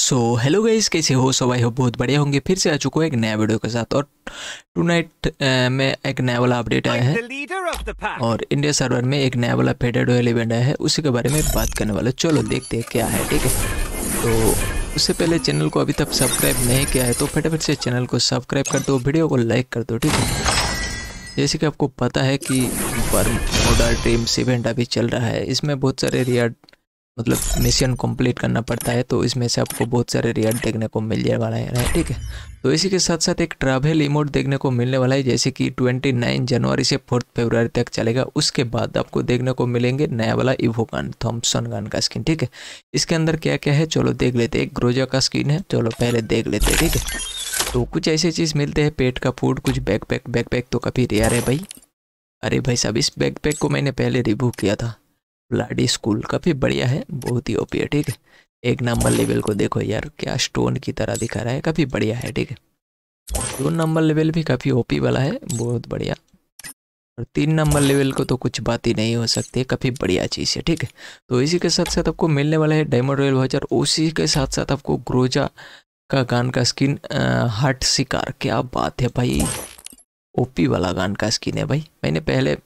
so hello guys कैसे हो सब आई हो बहुत बढ़िया होंगे फिर से आ चुका है एक नया वीडियो के साथ और टू uh, नाइट में एक नया वाला अपडेट आया है और इंडिया सर्वर में एक नया वाला फेडेड वेल इवेंट आया है उसी के बारे में बात करने वाला चलो देखते हैं क्या है ठीक है तो उससे पहले चैनल को अभी तक सब्सक्राइब नहीं किया है तो फटाफट से चैनल को सब्सक्राइब कर दो वीडियो को लाइक कर दो ठीक है जैसे कि आपको पता है कि वर्म मॉडल ड्रीम्स इवेंट अभी चल रहा है इसमें बहुत सारे रियर मतलब मिशन कंप्लीट करना पड़ता है तो इसमें से आपको बहुत सारे रियल देखने को मिलने वाला है ठीक है तो इसी के साथ साथ एक ट्रैवल इमोट देखने को मिलने वाला है जैसे कि 29 जनवरी से फोर्थ फरवरी तक चलेगा उसके बाद आपको देखने को मिलेंगे नया वाला इवो गान थॉम्सन गन का स्किन ठीक है इसके अंदर क्या क्या है चलो देख लेते एक ग्रोजा का स्किन है चलो पहले देख लेते ठीक है तो कुछ ऐसे चीज़ मिलते हैं पेट का फूड कुछ बैकपैक बैकपैक तो काफ़ी रेयर है भाई अरे भाई साहब इस बैकपैक को मैंने पहले रिव्यू किया था ब्लाडी स्कूल काफ़ी बढ़िया है बहुत ही ओपी है ठीक है एक नंबर लेवल को देखो यार क्या स्टोन की तरह दिखा रहा है काफ़ी बढ़िया है ठीक है दो नंबर लेवल भी काफ़ी ओपी वाला है बहुत बढ़िया और तीन नंबर लेवल को तो कुछ बात ही नहीं हो सकती है काफ़ी बढ़िया चीज़ है ठीक है तो इसी के साथ साथ आपको मिलने वाला है डायमंड रॉयल वाचर उसी के साथ साथ आपको ग्रोजा का गान का स्किन हट शिकार क्या बात है भाई ओपी वाला गान का स्किन है भाई मैंने पहले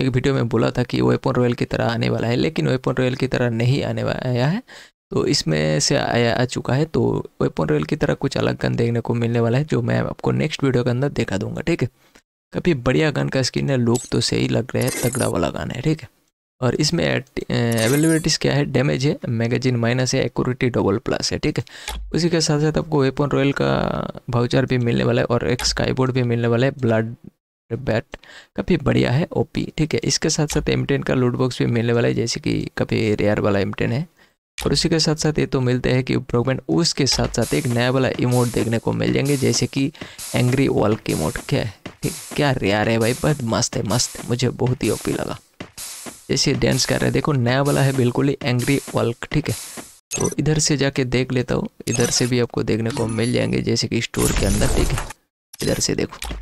एक वीडियो में बोला था कि वेपन रॉयल की तरह आने वाला है लेकिन वेपन रॉयल की तरह नहीं आने आया है तो इसमें से आया आ चुका है तो वेपन रॉयल की तरह कुछ अलग गन देखने को मिलने वाला है जो मैं आपको नेक्स्ट वीडियो के अंदर देखा दूंगा ठीक है काफ़ी बढ़िया गन का स्किन है लुक तो सही लग रहा है तगड़ा वाला गन है ठीक है और इसमें अवेलेबिलिटीज क्या है डैमेज है मैगजीन माइनस है एक्यूरेटी डबल प्लस है ठीक है उसी के साथ साथ आपको वेपन रॉयल का भाउचर भी मिलने वाला है और एक स्काईबोर्ड भी मिलने वाला है ब्लड बैट काफ़ी बढ़िया है ओपी ठीक है इसके साथ साथ एम का लूट बॉक्स भी मिलने वाला है जैसे कि काफ़ी रेयर वाला एम है और उसी के साथ साथ ये तो मिलते हैं कि ब्रॉकबैंड उसके साथ साथ एक नया वाला इमोट देखने को मिल जाएंगे जैसे कि एंग्री वॉल के इमोट क्या है क्या रेयर है भाई बहुत मस्त है मस्त मुझे बहुत ही ओपी लगा जैसे डांस कर रहे हैं देखो नया वाला है बिल्कुल ही एंग्री वॉल्क ठीक है तो इधर से जाके देख लेता हूँ इधर से भी आपको देखने को मिल जाएंगे जैसे कि स्टोर के अंदर ठीक है इधर से देखो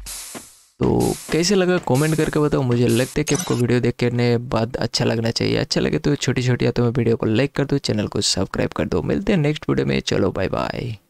तो कैसे लगा कमेंट करके बताओ मुझे लगता है कि आपको वीडियो देखने करने बाद अच्छा लगना चाहिए अच्छा लगे तो छोटी छोटी या तो वीडियो को लाइक कर दो चैनल को सब्सक्राइब कर दो मिलते हैं नेक्स्ट वीडियो में चलो बाय बाय